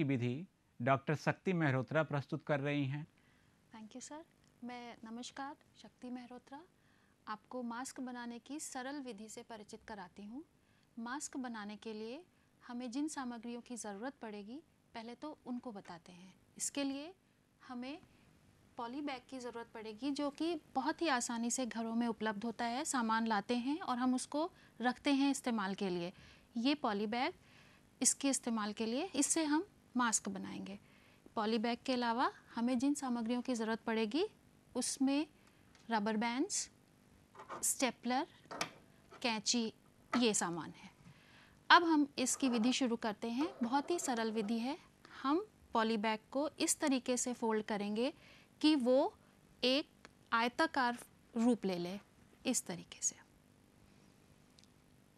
की विधि डॉक्टर शक्ति मेहरोत्रा प्रस्तुत कर रही हैं थैंक यू सर मैं नमस्कार शक्ति मेहरोत्रा आपको मास्क बनाने की सरल विधि से परिचित कराती हूँ मास्क बनाने के लिए हमें जिन सामग्रियों की ज़रूरत पड़ेगी पहले तो उनको बताते हैं इसके लिए हमें पॉली बैग की ज़रूरत पड़ेगी जो कि बहुत ही आसानी से घरों में उपलब्ध होता है सामान लाते हैं और हम उसको रखते हैं इस्तेमाल के लिए ये पॉली बैग इसके इस्तेमाल के लिए इससे हम मास्क बनाएंगे पॉलीबैग के अलावा हमें जिन सामग्रियों की ज़रूरत पड़ेगी उसमें रबर बैंड्स स्टेपलर कैंची ये सामान है अब हम इसकी विधि शुरू करते हैं बहुत ही सरल विधि है हम पॉलीबैग को इस तरीके से फोल्ड करेंगे कि वो एक आयताकार रूप ले ले इस तरीके से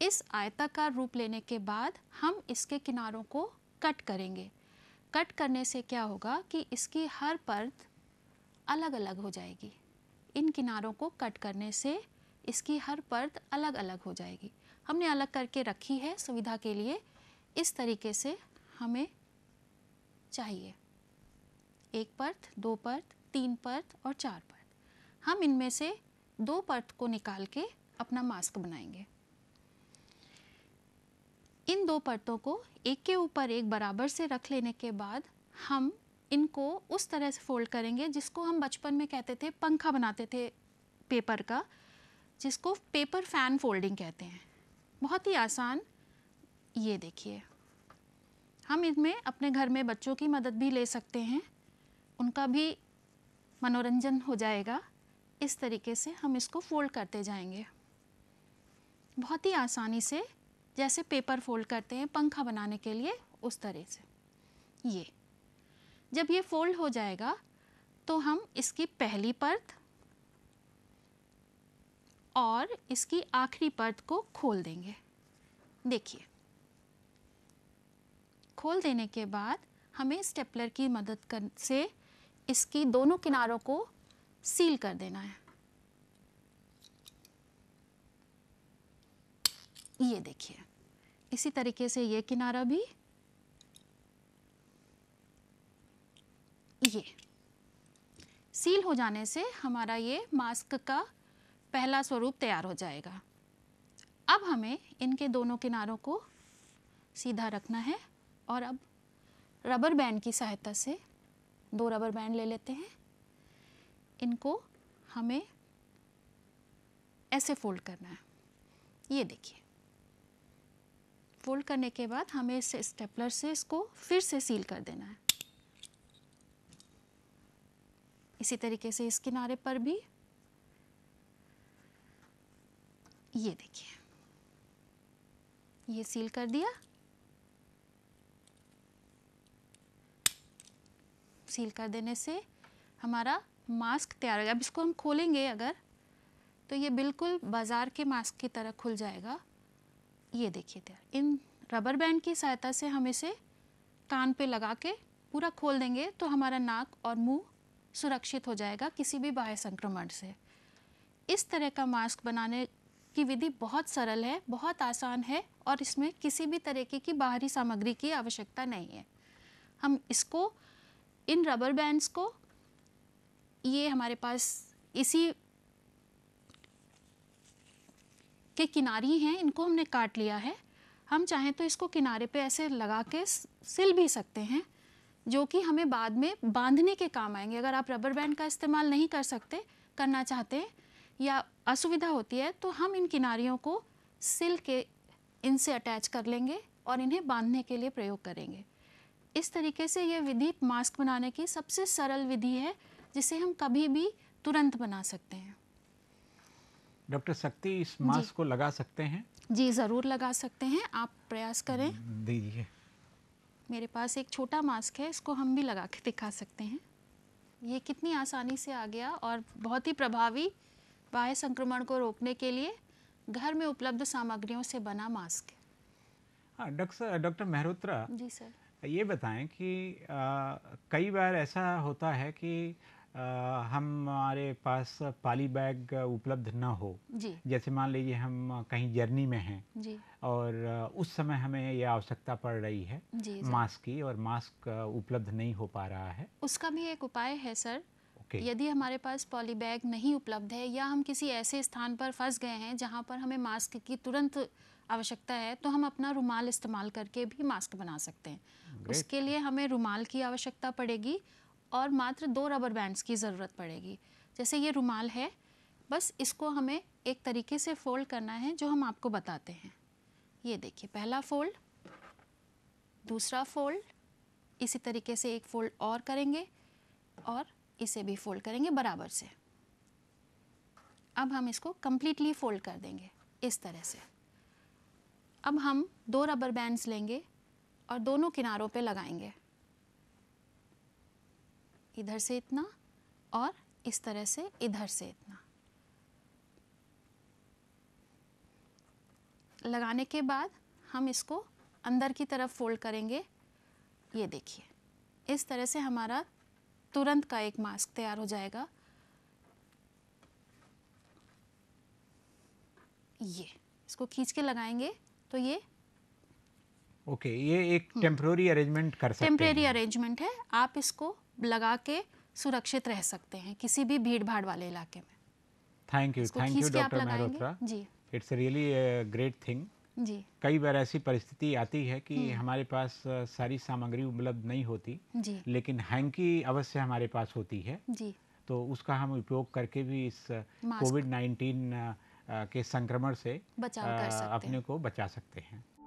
इस आयताकार रूप लेने के बाद हम इसके किनारों को कट करेंगे कट करने से क्या होगा कि इसकी हर परत अलग अलग हो जाएगी इन किनारों को कट करने से इसकी हर परत अलग अलग हो जाएगी हमने अलग करके रखी है सुविधा के लिए इस तरीके से हमें चाहिए एक परत दो परत तीन परत और चार परत हम इनमें से दो परत को निकाल के अपना मास्क बनाएंगे इन दो परतों को एक के ऊपर एक बराबर से रख लेने के बाद हम इनको उस तरह से फोल्ड करेंगे जिसको हम बचपन में कहते थे पंखा बनाते थे पेपर का जिसको पेपर फैन फोल्डिंग कहते हैं बहुत ही आसान ये देखिए हम इनमें अपने घर में बच्चों की मदद भी ले सकते हैं उनका भी मनोरंजन हो जाएगा इस तरीके से हम इसको फोल्ड करते जाएंगे बहुत ही आसानी से जैसे पेपर फोल्ड करते हैं पंखा बनाने के लिए उस तरह से ये जब ये फोल्ड हो जाएगा तो हम इसकी पहली परत और इसकी आखिरी परत को खोल देंगे देखिए खोल देने के बाद हमें स्टेपलर की मदद कर से इसकी दोनों किनारों को सील कर देना है ये देखिए इसी तरीके से ये किनारा भी ये सील हो जाने से हमारा ये मास्क का पहला स्वरूप तैयार हो जाएगा अब हमें इनके दोनों किनारों को सीधा रखना है और अब रबर बैंड की सहायता से दो रबर बैंड ले लेते हैं इनको हमें ऐसे फोल्ड करना है ये देखिए फोल्ड करने के बाद हमें इस स्टेपलर से इसको फिर से सील कर देना है इसी तरीके से इस किनारे पर भी ये देखिए ये सील कर दिया सील कर देने से हमारा मास्क तैयार हो गया अब इसको हम खोलेंगे अगर तो ये बिल्कुल बाज़ार के मास्क की तरह खुल जाएगा ये देखिए तैयार इन रबर बैंड की सहायता से हम इसे कान पे लगा के पूरा खोल देंगे तो हमारा नाक और मुंह सुरक्षित हो जाएगा किसी भी बाह्य संक्रमण से इस तरह का मास्क बनाने की विधि बहुत सरल है बहुत आसान है और इसमें किसी भी तरीके की बाहरी सामग्री की आवश्यकता नहीं है हम इसको इन रबर बैंड्स को ये हमारे पास इसी के किनारी हैं इनको हमने काट लिया है हम चाहें तो इसको किनारे पे ऐसे लगा के सिल भी सकते हैं जो कि हमें बाद में बांधने के काम आएंगे अगर आप रबर बैंड का इस्तेमाल नहीं कर सकते करना चाहते हैं या असुविधा होती है तो हम इन किनारियों को सिल के इनसे अटैच कर लेंगे और इन्हें बांधने के लिए प्रयोग करेंगे इस तरीके से यह विधि मास्क बनाने की सबसे सरल विधि है जिसे हम कभी भी तुरंत बना सकते हैं डॉक्टर शक्ति इस मास्क को लगा सकते हैं जी ज़रूर लगा सकते हैं आप प्रयास करें दीजिए मेरे पास एक छोटा मास्क है इसको हम भी लगा के दिखा सकते हैं ये कितनी आसानी से आ गया और बहुत ही प्रभावी बाह्य संक्रमण को रोकने के लिए घर में उपलब्ध सामग्रियों से बना मास्क हाँ doctor doctor Mehrotra ji sir ये बताएं कि आ, कई बार ऐसा होता है कि हमारे पास पाली बैग उपलब्ध न हो जैसे मान लीजिए हम कहीं जर्नी में हैं और उस समय हमें यह आवश्यकता पड़ रही है मास्क की और मास्क उपलब्ध नहीं हो पा रहा है उसका भी एक उपाय है सर यदि हमारे पास पॉली बैग नहीं उपलब्ध है या हम किसी ऐसे स्थान पर फंस गए हैं जहाँ पर हमें मास्क की तुरंत आवश्यकता है तो हम अपना रुमाल इस्तेमाल करके भी मास्क बना सकते हैं उसके लिए हमें रुमाल की आवश्यकता पड़ेगी और मात्र दो रबर बैंड्स की ज़रूरत पड़ेगी जैसे ये रुमाल है बस इसको हमें एक तरीके से फ़ोल्ड करना है जो हम आपको बताते हैं ये देखिए पहला फ़ोल्ड दूसरा फ़ोल्ड इसी तरीके से एक फ़ोल्ड और करेंगे और इसे भी फ़ोल्ड करेंगे बराबर से अब हम इसको कम्प्लीटली फ़ोल्ड कर देंगे इस तरह से अब हम दो रबर बैंड्स लेंगे और दोनों किनारों पे लगाएंगे इधर से इतना और इस तरह से इधर से इतना लगाने के बाद हम इसको अंदर की तरफ फोल्ड करेंगे ये देखिए इस तरह से हमारा तुरंत का एक मास्क तैयार हो जाएगा ये इसको खींच के लगाएंगे तो ये ओके okay, ये एक टेम्प्रोरी हम्म। अरेंजमेंट कर सकते टेम्प्रेरी अरेंजमेंट है आप इसको लगा के सुरक्षित रह सकते हैं किसी भी भीड़ भाड़ वाले इलाके में thank you thank you doctor Mehrotra ji it's really great thing जी कई बार ऐसी परिस्थिति आती है कि हम्म। हमारे पास uh, सारी सामग्री उपलब्ध नहीं होती जी लेकिन हैंकी अवश्य हमारे पास होती है जी तो उसका हम उपयोग करके भी इस कोविड uh, नाइन्टीन uh, के संक्रमण से बचाव कर सकते अपने को बचा सकते हैं